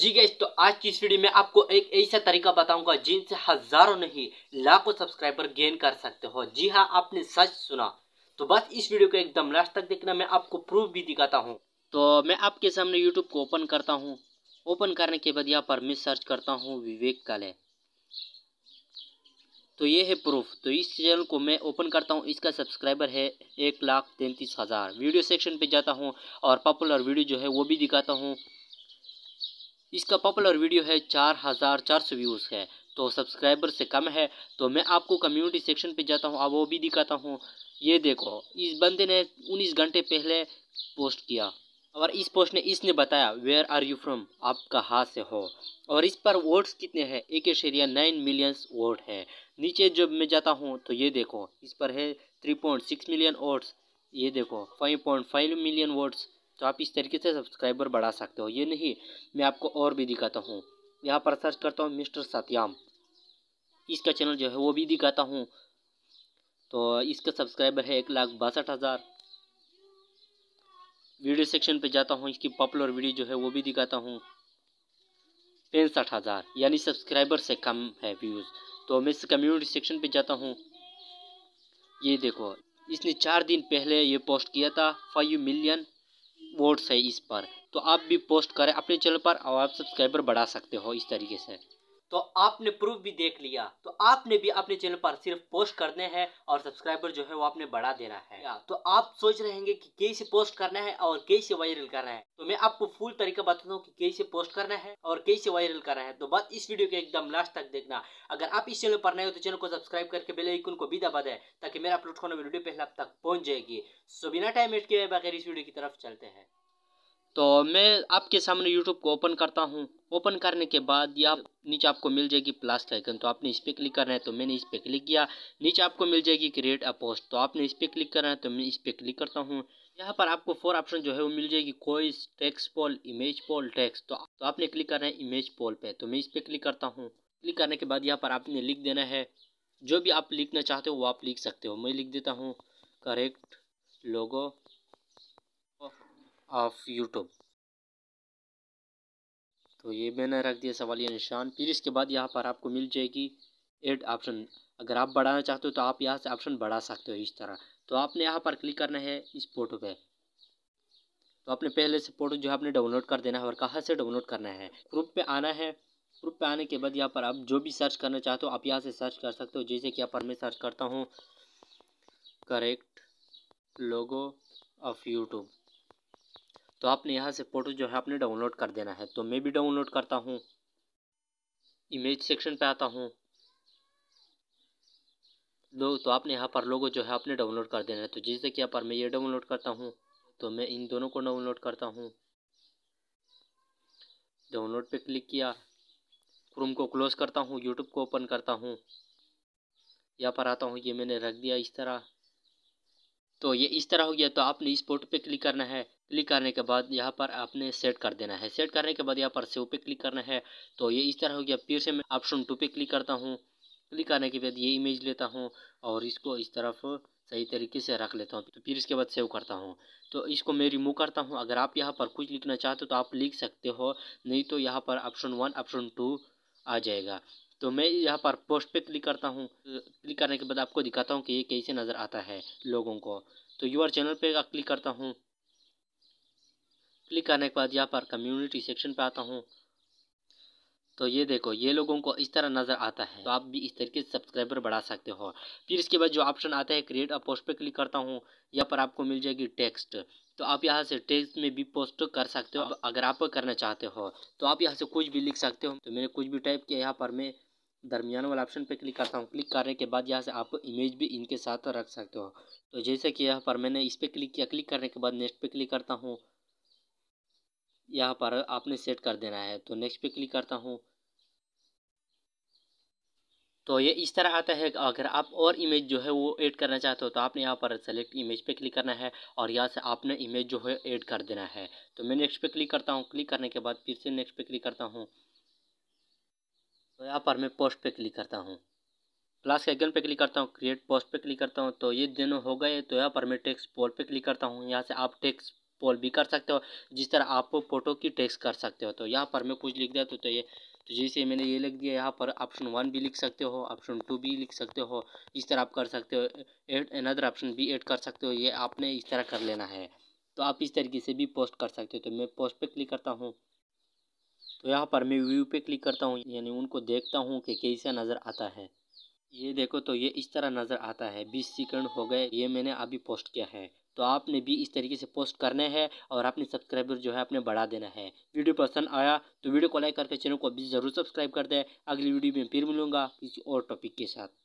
जी gas तो आज की इस वीडियो में आपको एक ऐसा तरीका बताऊंगा जिनसे हजारों नहीं लाखों सब्सक्राइबर गेन कर सकते हो जी हाँ आपने सच सुना तो बस इस वीडियो को एकदम लास्ट तक देखना मैं आपको प्रूफ भी दिखाता हूँ तो मैं आपके सामने यूट्यूब को ओपन करता हूँ ओपन करने के बाद यहाँ पर मैं सर्च करता हूँ विवेक काले तो ये है प्रूफ तो इस चैनल को मैं ओपन करता हूँ इसका सब्सक्राइबर है एक लाख तैंतीस हज़ार वीडियो सेक्शन पे जाता हूँ और पॉपुलर वीडियो जो है वो भी दिखाता हूँ इसका पॉपुलर वीडियो है चार हज़ार चार सौ व्यूज़ है तो सब्सक्राइबर से कम है तो मैं आपको कम्युनिटी सेक्शन पे जाता हूँ अब वो भी दिखाता हूँ ये देखो इस बंदे ने उन्नीस घंटे पहले पोस्ट किया और इस पोस्ट ने इसने बताया वेयर आर यू फ्रॉम आप कहाँ से हो और इस पर वोट्स कितने हैं एक एशरिया नाइन मिलियंस वोट है नीचे जब मैं जाता हूँ तो ये देखो इस पर है three point six million votes ये देखो five point five million votes तो आप इस तरीके से सब्सक्राइबर बढ़ा सकते हो ये नहीं मैं आपको और भी दिखाता हूँ यहाँ पर सर्च करता हूँ मिस्टर सत्याम इसका चैनल जो है वो भी दिखाता हूँ तो इसका सब्सक्राइबर है एक लाख बासठ हज़ार वीडियो सेक्शन पे जाता हूँ इसकी पॉपुलर वीडियो जो है वो भी दिखाता हूँ पैंसठ हज़ार यानी सब्सक्राइबर से कम है व्यूज़ तो मैं इस कम्युनिटी सेक्शन पे जाता हूँ ये देखो इसने चार दिन पहले ये पोस्ट किया था फाइव मिलियन वोट्स है इस पर तो आप भी पोस्ट करें अपने चैनल पर और आप सब्सक्राइबर बढ़ा सकते हो इस तरीके से तो आपने प्रूफ भी देख लिया तो आपने भी अपने चैनल पर सिर्फ पोस्ट करने हैं और सब्सक्राइबर जो है वो आपने बढ़ा देना है तो आप सोच रहे होंगे कि कैसे पोस्ट करना है और कैसे वायरल करना है तो मैं आपको फुल तरीका बताता हूँ कि कैसे पोस्ट करना है और कैसे वायरल करना है तो बस इस वीडियो के एकदम लास्ट तक देखना अगर आप इस चैनल पर नए हो तो चैनल को सब्सक्राइब करके बेल आइकन को भी दबा दें ताकि मेरा अपलोड होने वीडियो पहले आप तक पहुंच जाएगी सो बिना टाइम वेट किए बगैर इस वीडियो की तरफ चलते हैं तो मैं आपके सामने यूट्यूब को ओपन करता हूँ ओपन करने के बाद या आप नीचे आपको मिल जाएगी प्लस का आइकन तो आपने इस पर क्लिक करना है तो मैंने इस पर क्लिक किया नीचे आपको मिल जाएगी क्रिएट अ पोस्ट तो आपने इस पर क्लिक करना है तो मैं इस पर क्लिक करता हूँ यहाँ पर आपको फोर ऑप्शन जो है वो मिल जाएगी कोई text poll image poll text तो, तो आपने क्लिक करना है इमेज पोल पे तो मैं इस पर क्लिक करता हूँ क्लिक करने के बाद यहाँ पर आपने लिख देना है जो भी आप लिखना चाहते हो वो आप लिख सकते हो मैं लिख देता हूँ करेक्ट लोगो ऑफ यूट्यूब तो ये मैंने रख दिया सवालिया निशान फिर इसके बाद यहाँ पर आपको मिल जाएगी एड ऑप्शन अगर आप बढ़ाना चाहते हो तो आप यहाँ से ऑप्शन बढ़ा सकते हो इस तरह तो आपने यहाँ पर क्लिक करना है इस फोटो पे तो आपने पहले से फोटो जो है आपने डाउनलोड कर देना है और कहाँ से डाउनलोड करना है ग्रुप पे आना है ग्रुप पे आने के बाद यहाँ पर आप जो भी सर्च करना चाहते हो आप यहाँ से सर्च कर सकते हो जैसे कि यहाँ पर मैं सर्च करता हूँ करेक्ट लोगो ऑफ यूट्यूब तो आपने यहाँ से फ़ोटो जो है आपने डाउनलोड कर देना है तो मैं भी डाउनलोड करता हूँ इमेज सेक्शन पे आता हूँ दो तो आपने यहाँ पर लोगो जो है आपने डाउनलोड कर देना है तो जैसे कि यहाँ पर मैं ये डाउनलोड करता हूँ तो मैं इन दोनों को डाउनलोड करता हूँ डाउनलोड पे क्लिक किया क्रोम को क्लोज करता हूँ यूट्यूब को ओपन करता हूँ यहाँ पर आता हूँ ये मैंने रख दिया इस तरह तो ये इस तरह हो गया तो आपने इस फोटो पे क्लिक करना है क्लिक करने के बाद यहाँ पर आपने सेट कर देना है सेट करने के बाद यहाँ पर सेव पे क्लिक करना है तो ये इस तरह हो गया फिर से मैं ऑप्शन टू पे क्लिक करता हूँ क्लिक करने के बाद ये इमेज लेता हूँ और इसको इस तरफ सही तरीके से रख लेता हूँ तो फिर इसके बाद सेव करता हूँ तो इसको मैं रिमूव करता हूँ अगर आप यहाँ पर कुछ लिखना चाहते हो तो आप लिख सकते हो नहीं तो यहाँ पर ऑप्शन वन ऑप्शन टू आ जाएगा तो मैं यहाँ पर पोस्ट पे क्लिक करता हूँ क्लिक करने के बाद आपको दिखाता हूँ कि ये कैसे नज़र आता है लोगों को तो यूआर चैनल पे क्लिक करता हूँ क्लिक करने के बाद यहाँ पर कम्युनिटी सेक्शन पे आता हूँ तो ये देखो ये लोगों को इस तरह नज़र आता है तो आप भी इस तरीके से सब्सक्राइबर बढ़ा सकते हो फिर इसके बाद जो ऑप्शन आता है क्रिएट अ पोस्ट पे क्लिक करता हूँ यहाँ पर आपको मिल जाएगी टेक्स्ट तो आप यहाँ से टेक्स्ट में भी पोस्ट कर सकते हो अगर आप करना चाहते हो तो आप यहाँ से कुछ भी लिख सकते हो तो मैंने कुछ भी टाइप किया यहाँ पर मैं दरमियान वाला ऑप्शन पर क्लिक करता हूँ क्लिक करने के बाद यहाँ से आप इमेज भी इनके साथ रख सकते हो तो जैसे कि यहाँ पर मैंने इस पर क्लिक किया क्लिक करने के बाद नेक्स्ट पर क्लिक करता हूँ यहाँ पर आपने सेट कर देना है तो नेक्स्ट पे क्लिक करता हूँ तो ये इस तरह आता है अगर आप और इमेज जो है वो ऐड करना चाहते हो तो आपने यहाँ पर सेलेक्ट इमेज पे क्लिक करना है और यहाँ से आपने इमेज जो है ऐड कर देना है तो मैं नेक्स्ट पे क्लिक करता हूँ क्लिक करने के बाद फिर से नेक्स्ट पे क्लिक करता हूँ तो यहाँ पर मैं पोस्ट पे क्लिक करता हूँ प्लस के पे क्लिक करता हूँ क्रिएट पोस्ट पे क्लिक करता हूँ तो ये दोनों हो गए तो यहाँ पर मैं टेक्स्ट पोल पे क्लिक करता हूँ यहाँ से आप टेक्स्ट पोल भी कर सकते हो जिस तरह आप फोटो की टेक्स कर सकते हो तो यहाँ पर मैं कुछ लिख दिया तो, तो ये तो जैसे मैंने ये लिख दिया यहाँ पर ऑप्शन वन भी लिख सकते हो ऑप्शन टू भी लिख सकते हो इस तरह आप कर सकते हो एड अनदर ऑप्शन भी ऐड कर सकते हो ये आपने इस तरह कर लेना है तो आप इस तरीके से भी पोस्ट कर सकते हो तो मैं पोस्ट पे क्लिक करता हूँ तो यहाँ पर मैं व्यू पे क्लिक करता हूँ यानी उनको देखता हूँ कि कैसा नज़र आता है ये देखो तो ये इस तरह नज़र आता है बीस सेकेंड हो गए ये मैंने अभी पोस्ट किया है तो आपने भी इस तरीके से पोस्ट करना है और अपने सब्सक्राइबर जो है आपने बढ़ा देना है वीडियो पसंद आया तो वीडियो को लाइक करके चैनल को अभी ज़रूर सब्सक्राइब कर दें अगली वीडियो में फिर मिलूँगा किसी और टॉपिक के साथ